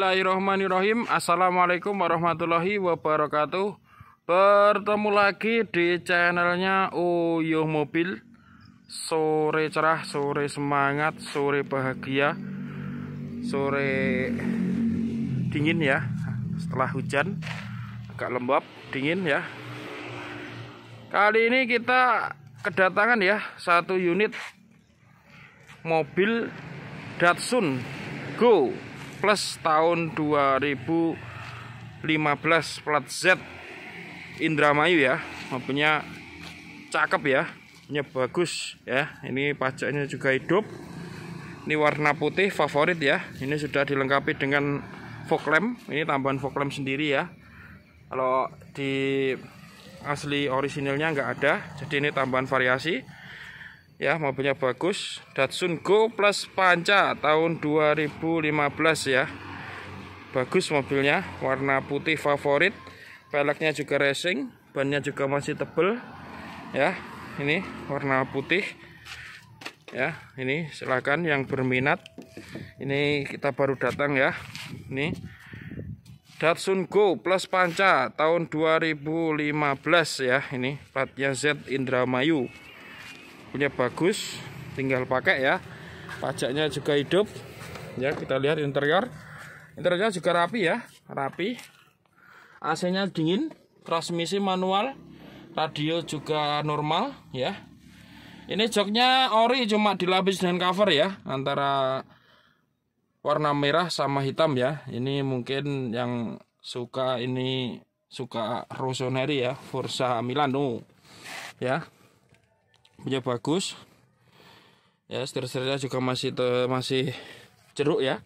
Bismillahirrahmanirrahim Assalamualaikum warahmatullahi wabarakatuh Bertemu lagi di channelnya UYO Mobil Sore cerah, sore semangat, sore bahagia Sore dingin ya Setelah hujan Agak lembab, dingin ya Kali ini kita kedatangan ya Satu unit Mobil Datsun Go Plus tahun 2015 plat Z Indramayu ya mobilnya cakep ya nya bagus ya ini pajaknya juga hidup ini warna putih favorit ya ini sudah dilengkapi dengan fog lamp ini tambahan fog lamp sendiri ya kalau di asli orisinilnya nggak ada jadi ini tambahan variasi ya mobilnya bagus Datsun Go Plus Panca tahun 2015 ya bagus mobilnya warna putih favorit peleknya juga racing bannya juga masih tebel ya ini warna putih ya ini silahkan yang berminat ini kita baru datang ya ini Datsun Go Plus Panca tahun 2015 ya ini platnya Z Indramayu punya bagus tinggal pakai ya pajaknya juga hidup ya kita lihat interior interiornya juga rapi ya rapi AC nya dingin transmisi manual radio juga normal ya ini joknya ori cuma dilapis dengan cover ya antara warna merah sama hitam ya ini mungkin yang suka ini suka Rossoneri ya Forza Milano ya punya bagus ya setir setirnya juga masih te, masih jeruk ya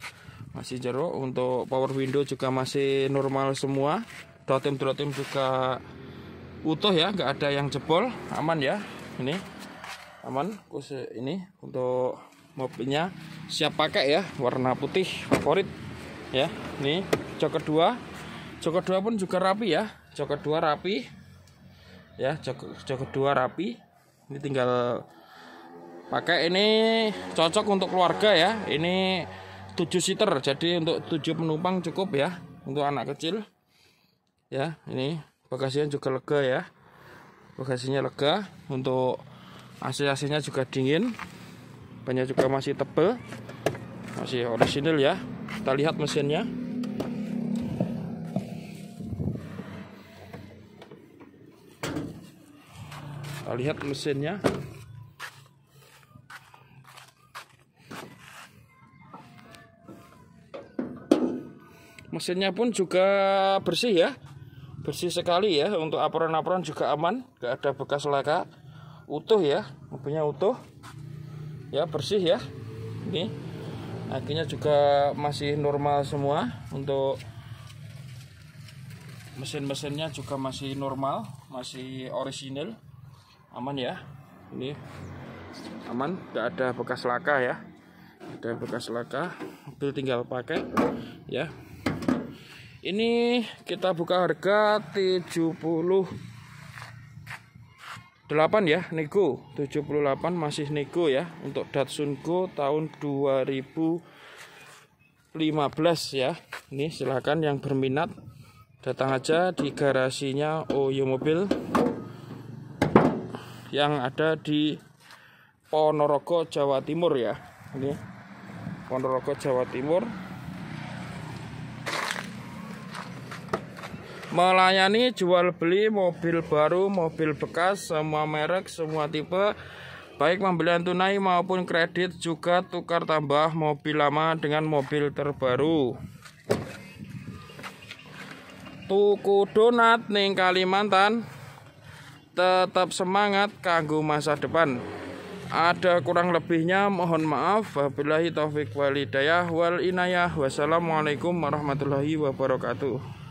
masih jeruk untuk power window juga masih normal semua dotim dotim juga utuh ya nggak ada yang jebol aman ya ini aman khusus ini untuk mobilnya siap pakai ya warna putih favorit ya ini jok kedua jok kedua pun juga rapi ya jok kedua rapi ya jok, jok kedua rapi ini tinggal pakai ini cocok untuk keluarga ya ini 7 seater jadi untuk 7 penumpang cukup ya untuk anak kecil ya ini bagasinya juga lega ya bagasinya lega untuk AC-AC-nya juga dingin banyak juga masih tebel masih orisinil ya kita lihat mesinnya Kita lihat mesinnya. Mesinnya pun juga bersih ya. Bersih sekali ya untuk apron-apron juga aman, gak ada bekas laka. Utuh ya, mobilnya utuh. Ya, bersih ya. Ini akhirnya juga masih normal semua untuk mesin-mesinnya juga masih normal, masih orisinil aman ya ini aman tidak ada bekas laka ya ada bekas laka mobil tinggal pakai ya ini kita buka harga 78 ya nego 78 masih nego ya untuk Datsun Go tahun 2015 ya ini silahkan yang berminat datang aja di garasinya Oyo Mobil yang ada di Ponorogo Jawa Timur ya ini Ponorogo Jawa Timur melayani jual beli mobil baru mobil bekas semua merek semua tipe baik pembelian tunai maupun kredit juga tukar tambah mobil lama dengan mobil terbaru tuku donat ning Kalimantan Tetap semangat kanggo masa depan. Ada kurang lebihnya mohon maaf. Wabillahi taufik walidayah wal inayah. Wassalamualaikum warahmatullahi wabarakatuh.